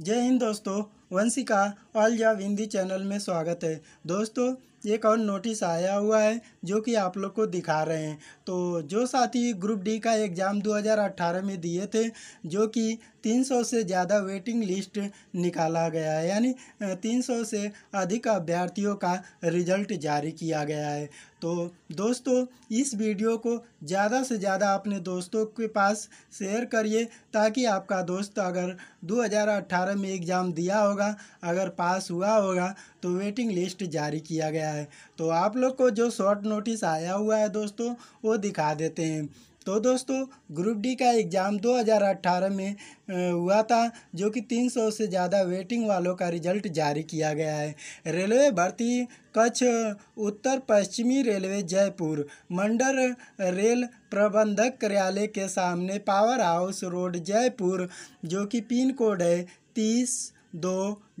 जय हिंद दोस्तों वंशिका ऑल जाब हिंदी चैनल में स्वागत है दोस्तों एक और नोटिस आया हुआ है जो कि आप लोग को दिखा रहे हैं तो जो साथी ग्रुप डी का एग्ज़ाम 2018 में दिए थे जो कि 300 से ज़्यादा वेटिंग लिस्ट निकाला गया है यानी 300 से अधिक अभ्यर्थियों का रिजल्ट जारी किया गया है तो दोस्तों इस वीडियो को ज़्यादा से ज़्यादा अपने दोस्तों के पास शेयर करिए ताकि आपका दोस्त अगर 2018 में एग्ज़ाम दिया होगा अगर पास हुआ होगा तो वेटिंग लिस्ट जारी किया गया है तो आप लोग को जो शॉर्ट नोटिस आया हुआ है दोस्तों वो दिखा देते हैं तो दोस्तों ग्रुप डी का एग्ज़ाम 2018 में हुआ था जो कि 300 से ज़्यादा वेटिंग वालों का रिजल्ट जारी किया गया है रेलवे भर्ती कच्छ उत्तर पश्चिमी रेलवे जयपुर मंडल रेल प्रबंधक कार्यालय के सामने पावर हाउस रोड जयपुर जो कि पिन कोड है तीस दो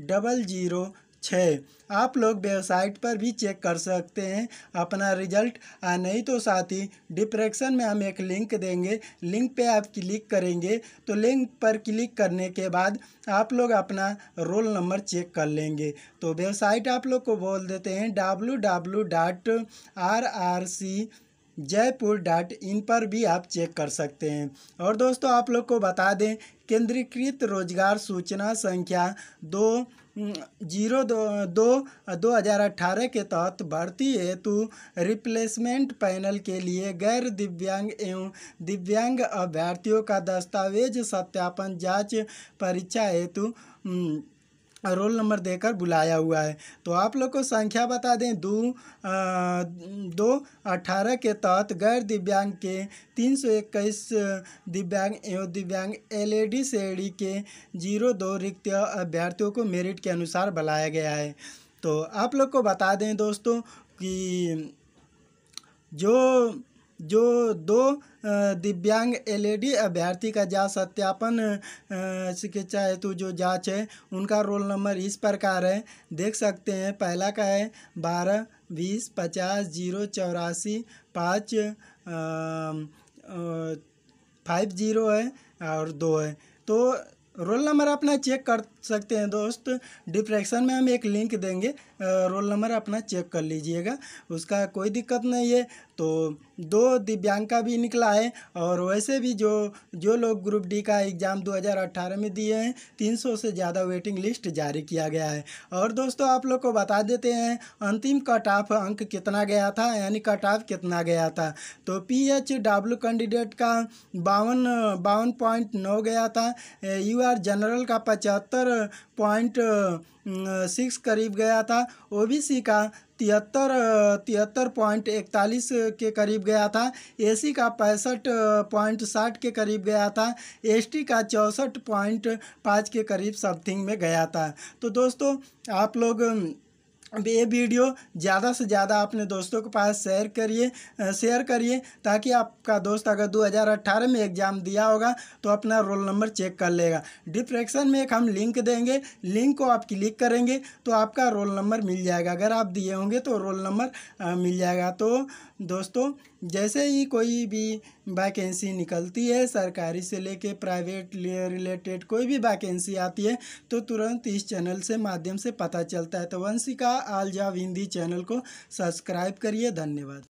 डबल जीरो छः आप लोग वेबसाइट पर भी चेक कर सकते हैं अपना रिजल्ट आ नहीं तो साथ ही डिप्रेक्शन में हम एक लिंक देंगे लिंक पे आप क्लिक करेंगे तो लिंक पर क्लिक करने के बाद आप लोग अपना रोल नंबर चेक कर लेंगे तो वेबसाइट आप लोग को बोल देते हैं W W dot R R C Jaipur dot in पर भी आप चेक कर सकते हैं और दोस्तों आप लोग को बता दें केंद्रीकृत रोजगार सूचना संख्या दो जीरो दो दो दो हज़ार अठारह के तहत भर्ती हेतु रिप्लेसमेंट पैनल के लिए गैर दिव्यांग एवं दिव्यांग अभ्यर्थियों का दस्तावेज सत्यापन जांच परीक्षा हेतु रोल नंबर देकर बुलाया हुआ है तो आप लोग को संख्या बता दें दो दो अठारह के तहत गैर दिव्यांग के तीन सौ इक्कीस दिव्यांग एवं दिव्यांग एल ए डी श्रेणी के जीरो दो रिक्त अभ्यर्थियों को मेरिट के अनुसार बुलाया गया है तो आप लोग को बता दें दोस्तों कि जो जो दो दिव्यांग एलईडी अभ्यर्थी का जांच सत्यापन चिकित्सा हेतु जो जांच है उनका रोल नंबर इस प्रकार है देख सकते हैं पहला का है बारह बीस पचास जीरो चौरासी पाँच फाइव जीरो है और दो है तो रोल नंबर अपना चेक कर सकते हैं दोस्त डिप्रेक्शन में हम एक लिंक देंगे रोल नंबर अपना चेक कर लीजिएगा उसका कोई दिक्कत नहीं है तो दो दिव्यांग का भी निकला है और वैसे भी जो जो लोग ग्रुप डी का एग्ज़ाम 2018 में दिए हैं 300 से ज़्यादा वेटिंग लिस्ट जारी किया गया है और दोस्तों आप लोग को बता देते हैं अंतिम कट ऑफ अंक कितना गया था यानी कट ऑफ कितना गया था तो पी एच डब्ल्यू कैंडिडेट का बावन बावन पॉइंट नौ गया था यू आर जनरल का पचहत्तर पॉइंट सिक्स करीब गया था ओबीसी का तिहत्तर तिहत्तर पॉइंट इकतालीस के करीब गया था एसी का पैंसठ पॉइंट साठ के करीब गया था एसटी का चौंसठ पॉइंट पाँच के करीब समथिंग में गया था तो दोस्तों आप लोग अब ये वीडियो ज़्यादा से ज़्यादा अपने दोस्तों के पास शेयर करिए शेयर करिए ताकि आपका दोस्त अगर 2018 में एग्ज़ाम दिया होगा तो अपना रोल नंबर चेक कर लेगा डिप्रेक्शन में एक हम लिंक देंगे लिंक को आप क्लिक करेंगे तो आपका रोल नंबर मिल जाएगा अगर आप दिए होंगे तो रोल नंबर मिल जाएगा तो दोस्तों जैसे ही कोई भी वैकेंसी निकलती है सरकारी से लेके प्राइवेट रिलेटेड कोई भी वैकेंसी आती है तो तुरंत इस चैनल से माध्यम से पता चलता है तो वंशिका आल जाव हिंदी चैनल को सब्सक्राइब करिए धन्यवाद